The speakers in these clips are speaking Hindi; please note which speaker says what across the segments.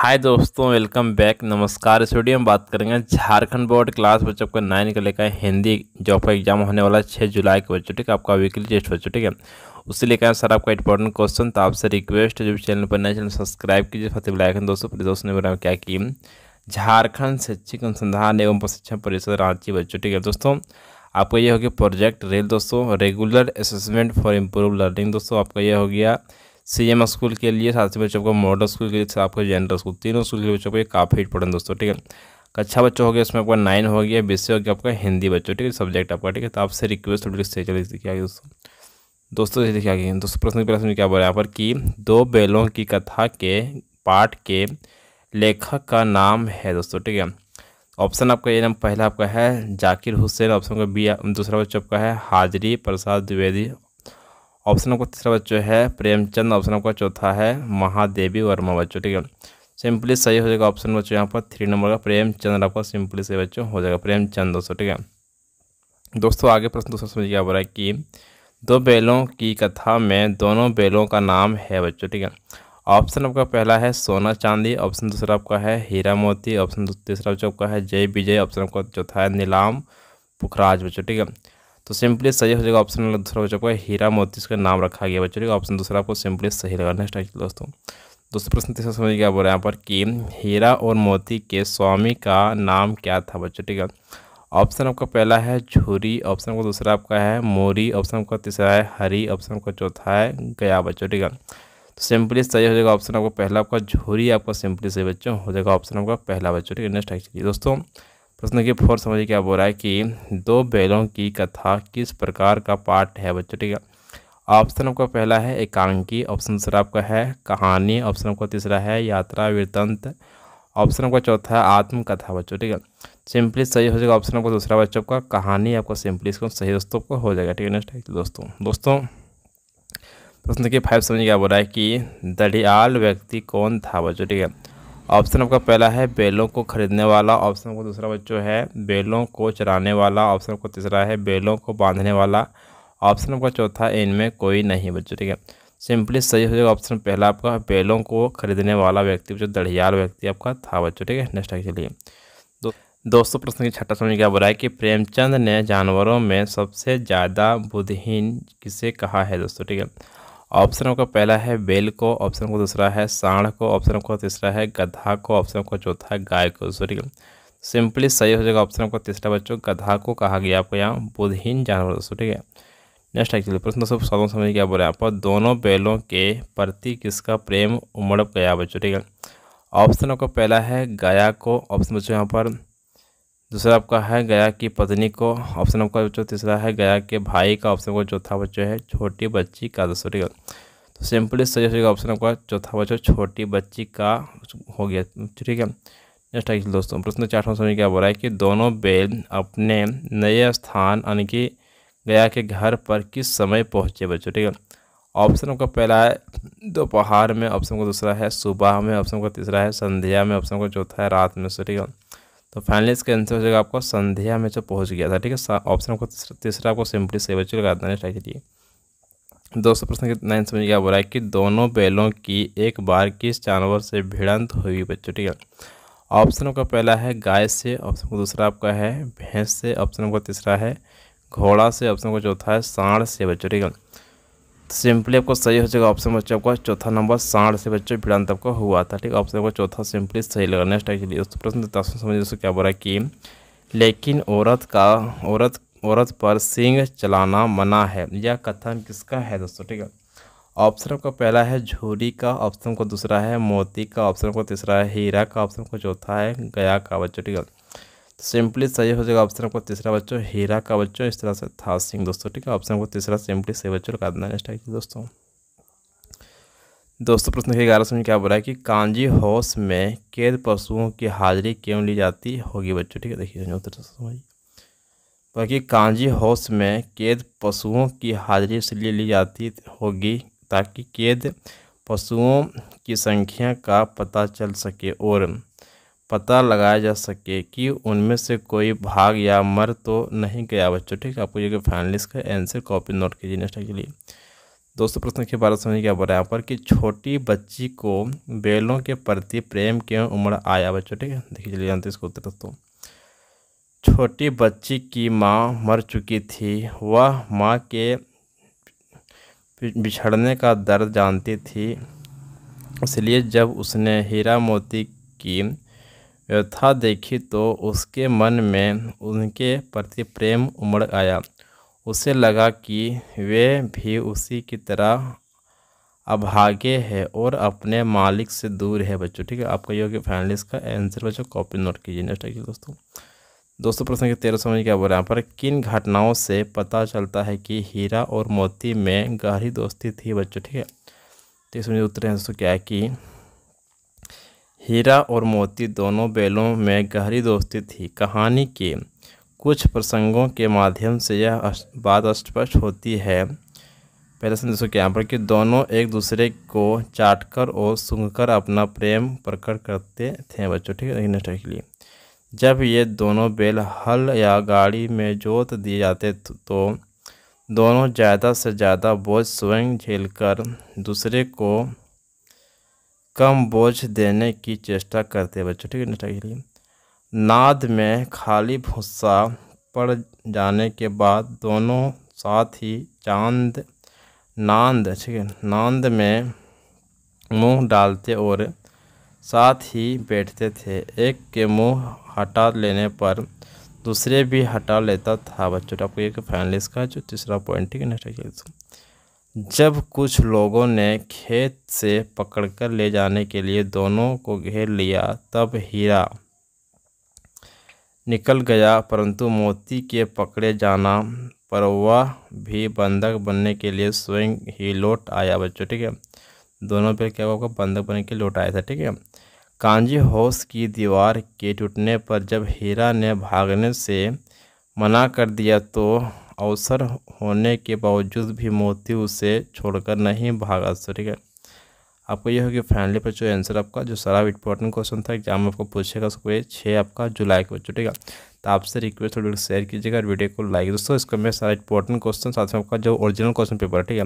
Speaker 1: हाय दोस्तों वेलकम बैक नमस्कार इस वीडियो में बात करेंगे झारखंड बोर्ड क्लास बच्चों आपका नाइन का लेकर हिंदी जॉब का एग्जाम होने वाला है छः जुलाई के बच्चों ठीक है आपका वीकली टेस्ट बच्चों ठीक है उससे लेकर सर आपका इंपॉर्टेंट क्वेश्चन तो आपसे रिक्वेस्ट है जो चैनल पर नए चैनल सब्सक्राइब कीजिए फतेह लाइकन दोस्तों प्लीज दोस्तों ने बोला क्या की झारखंड शैक्षिक अनुसंधान एवं प्रशिक्षण परिषद रांची बच्चों ठीक है दोस्तों आपका ये हो गया प्रोजेक्ट रेल दोस्तों regular assessment for improve learning दोस्तों आपका यह हो गया सीएम स्कूल के लिए साथ ही बच्चों को मॉडल स्कूल के लिए आपका जनरल स्कूल तीनों स्कूल के बच्चों को ये काफ़ी इंपॉर्टेंट दोस्तों ठीक है कक्षा तो अच्छा बच्चों हो गया इसमें आपका नाइन हो गया सी हो गया आपका हिंदी बच्चों ठीक है सब्जेक्ट आपका ठीक है तो आपसे रिक्वेस्ट थोड़ी से चलिए देखिए आगे दोस्तों दोस्तों से देखिए आगे दोस्तों प्रश्न प्रश्न क्या बोल यहाँ पर कि दो बैलों की कथा के पाठ के लेखक का नाम है दोस्तों ठीक है ऑप्शन आपका ये नाम पहला आपका है जाकिर हुसैन ऑप्शन का बी दूसरा बच्चा आपका है हाजरी प्रसाद द्विवेदी ऑप्शन नंबर तीसरा बच्चों है प्रेमचंद ऑप्शन नंबर चौथा है महादेवी वर्मा बच्चों ठीक है सिंपली सही हो जाएगा ऑप्शन बच्चों यहाँ पर थ्री नंबर का प्रेमचंद आपका सिंपली सही बच्चों हो जाएगा प्रेमचंद दोस्तों ठीक है दोस्तों आगे प्रश्न दोस्तों समझ क्या बोल रहा है कि दो बैलों की कथा में दोनों बैलों का नाम है बच्चों ठीक है ऑप्शन आपका पहला है सोना चांदी ऑप्शन दूसरा आपका है हीरा मोती ऑप्शन तीसरा बच्चों आपका है जय विजय ऑप्शन आपका चौथा है नीलाम पुखराज बच्चों ठीक है तो सिंपली सही हो जाएगा ऑप्शन दूसरा बच्चों को हीरा मोती इसका नाम रखा गया बच्चों ऑप्शन दूसरा आपको सिंपली सही लगाना है दोस्तों दूसरा प्रश्न तीसरा समझ गया बोल रहे यहाँ पर कि हीरा और मोती के स्वामी का नाम क्या था बच्चों ठीक है ऑप्शन आपका पहला है झूरी ऑप्शन आपका दूसरा आपका है मोरी ऑप्शन आपका तीसरा है हरी ऑप्शन आपका चौथा है गया बच्चों ठीक है तो सिंपली सही हो जाएगा ऑप्शन आपका पहला आपका झूरी आपका सिंपली सही बच्चों हो जाएगा ऑप्शन आपका पहला बच्चों ठीक है नेक्स्ट एक्चुअली दोस्तों प्रश्न के फोर समझिए क्या बोल रहा है कि दो बैलों की कथा किस प्रकार का पाठ है बच्चों ठीक है ऑप्शन आपका पहला है एकांकी ऑप्शन दूसरा आपका है कहानी ऑप्शन आपका तीसरा है यात्रा वृतंत ऑप्शन आपका चौथा है आत्मकथा बच्चों ठीक है सिंपली सही हो जाएगा ऑप्शन आपका दूसरा बच्चों का कहानी आपका सिंपली इसको सही दोस्तों आपका हो जाएगा ठीक है नेक्स्ट दोस्तों दोस्तों प्रश्न के फाइव समझ क्या बोल रहा है कि दढ़ियाल व्यक्ति कौन था बच्चों ठीक है ऑप्शन आपका पहला है बैलों को खरीदने वाला ऑप्शन आपका दूसरा बच्चों है बैलों को चराने वाला ऑप्शन आपका तीसरा है बैलों को बांधने वाला ऑप्शन आपका चौथा इनमें कोई नहीं बच्चों ठीक है सिंपली सही हो जाएगा ऑप्शन पहला आपका बैलों को खरीदने वाला व्यक्ति बच्चों दड़ियाल व्यक्ति आपका था बच्चों ठीक है नेक्स्ट आगे चलिए दो दोस्तों प्रश्न की छठा समझ क्या बोला है कि प्रेमचंद ने जानवरों में सबसे ज़्यादा बुद्धिहीन किसे कहा है दोस्तों ठीक है ऑप्शन का पहला है बेल को ऑप्शन को दूसरा है साढ़ को ऑप्शन को तीसरा है गधा को ऑप्शन को चौथा है गाय को सॉरी सिंपली सही हो जाएगा ऑप्शन आपका तीसरा बच्चों गधा को कहा गया आपको यहाँ बुधहीन जानवर दोस्तों ठीक है नेक्स्ट एक्चुअली प्रश्न दोस्तों साधन समझ क्या बोला यहाँ पर दोनों बैलों के प्रति किसका प्रेम उमड़ गया बच्चों ठीक है ऑप्शन का पहला है गया को ऑप्शन बच्चों यहाँ पर दूसरा आपका है गया की पत्नी को ऑप्शन आपका बच्चों तीसरा है गया के भाई का ऑप्शन आपका चौथा बच्चों है छोटी बच्ची का दूसरी तो सिंपली होगा ऑप्शन आपका चौथा बच्चों छोटी बच्ची का हो गया ठीक है नेक्स्ट आइए दोस्तों प्रश्न चार समझ क्या बोल रहा है कि दोनों बैल अपने नए स्थान यानी कि गया के घर पर किस समय पहुँचे बच्चों ठीक है ऑप्शन आपका पहला है दोपहर में ऑप्शन का दूसरा है सुबह में ऑप्शन का तीसरा है संध्या में ऑप्शन का चौथा है रात में ठीक है तो फाइनली इसका आंसर हो जाएगा आपको संध्या में जो पहुंच गया था ठीक है ऑप्शन आपको तीसरा आपको सिंपली से बच्चे लगा देना ट्राई करिए दोस्तों प्रश्न कितना आंसर में बोला है कि दोनों बैलों की एक बार किस जानवर से भिड़ंत हुई बच्चों ठीक है ऑप्शन का पहला है गाय से ऑप्शन दूसरा आपका है भैंस से ऑप्शन आपका तीसरा है घोड़ा से ऑप्शन का चौथा है साढ़ से बच्चों ठीक है सिंपली आपको सही हो जाएगा ऑप्शन बच्चे आपका चौथा नंबर साढ़ से बच्चे भिड़ांत आपका हुआ था ठीक ऑप्शन आपका चौथा सिंपली सही लगा नेक्स्ट एक्चुअली दोस्तों प्रश्न समझिए दोस्तों क्या बोला कि लेकिन औरत का औरत औरत पर सिंग चलाना मना है यह कथन किसका है दोस्तों ठीक है ऑप्शन का पहला है झूरी का ऑप्शन को दूसरा है मोती का ऑप्शन को तीसरा है हीरा का ऑप्शन को चौथा है गया का बच्चों ठीक है सिंपली सही हो जाएगा ऑप्शन आपको तीसरा बच्चों हीरा का बच्चों इस तरह से था सिंह दोस्तों ठीक है ऑप्शन आपको तीसरा सिंपली सही बच्चों का देना नेक्स्ट आइए दोस्तों दोस्तों प्रश्न के ग्यारह समझ क्या बोला है कि कांजी हाउस में कैद पशुओं की हाजिरी क्यों ली जाती होगी बच्चों ठीक है देखिए उत्तर तो समझिए बाकी कांजी हाउस में कैद पशुओं की हाजिरी इसलिए ली जाती होगी ताकि कैद पशुओं की संख्या का पता चल सके और पता लगाया जा सके कि उनमें से कोई भाग या मर तो नहीं गया बच्चों ठीक है आपको ये फाइनल का आंसर कॉपी नोट कीजिए नेक्स्ट के लिए दोस्तों प्रश्न के बारे में क्या बोल रहा है यहाँ पर कि छोटी बच्ची को बेलों के प्रति प्रेम क्यों उम्र आया बच्चों ठीक है देखिए चलिए जानते इसको उत्तर दोस्तों छोटी बच्ची की माँ मर चुकी थी वह माँ के बिछड़ने का दर्द जानती थी इसलिए जब उसने हीरा मोती की व्यथा देखी तो उसके मन में उनके प्रति प्रेम उमड़ आया उसे लगा कि वे भी उसी की तरह अभागे है और अपने मालिक से दूर है बच्चों ठीक है आपका योग्य फैमिली गया इसका आंसर बच्चों कॉपी नोट कीजिए नेक्स्ट आइए दोस्तों दोस्तों प्रश्न के तेरह सौ क्या क्या रहे हैं पर किन घटनाओं से पता चलता है कि हीरा और मोती में गहरी दोस्ती थी बच्चों ठीक है तो इसमें उत्तर है दोस्तों क्या है कि हीरा और मोती दोनों बैलों में गहरी दोस्ती थी कहानी के कुछ प्रसंगों के माध्यम से यह बात स्पष्ट होती है पहले संदेशों के यहाँ पर कि दोनों एक दूसरे को चाटकर और सूंघ कर अपना प्रेम प्रकट करते थे बच्चों ठीक है नेक्स्ट के लिए जब ये दोनों बैल हल या गाड़ी में जोत दिए जाते तो दोनों ज़्यादा से ज़्यादा बोझ स्वयं झेलकर दूसरे को कम बोझ देने की चेष्टा करते बच्चों ठीक है नेक्स्ट आगे नाद में खाली भुस्सा पड़ जाने के बाद दोनों साथ ही चांद नांद ठीक है नांद में मुंह डालते और साथ ही बैठते थे एक के मुंह हटा लेने पर दूसरे भी हटा लेता था बच्चों आपको एक फैनलिस का जो तीसरा पॉइंट ठीक है नेक्स्ट जब कुछ लोगों ने खेत से पकड़कर ले जाने के लिए दोनों को घेर लिया तब हीरा निकल गया परंतु मोती के पकड़े जाना पर वह भी बंधक बनने के लिए स्वयं ही लौट आया बच्चों ठीक है दोनों पर क्या होगा बंधक बनने के लिए लौट आया था ठीक है कांजी हाउस की दीवार के टूटने पर जब हीरा ने भागने से मना कर दिया तो अवसर होने के बावजूद भी मोती उसे छोड़कर नहीं भागा तो ठीक है आपको यह होगी फाइनली पर जो आंसर आपका जो सारा इंपॉर्टेंट क्वेश्चन था एग्जाम आपको पूछेगा उसको ये छः आपका जुलाई को बच्चों ठीक है तो आपसे रिक्वेस्ट वीडियो शेयर कीजिएगा वीडियो को लाइक दोस्तों इसका मैं सारा इंपॉर्टेंट क्वेश्चन साथ में आपका जो ओरिजिनल क्वेश्चन पेपर है ठीक है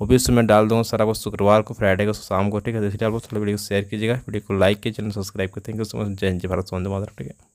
Speaker 1: वो भी उसमें डाल दूँगा सर आपको शुक्रवार को फ्राइडे को शाम को ठीक है तो इसलिए आपको थोड़ा वीडियो को शेयर कीजिएगा वीडियो को लाइक कीजिए सब्सक्राइब कर थैंक यू सो मच जय जी भारत सोन माता ठीक है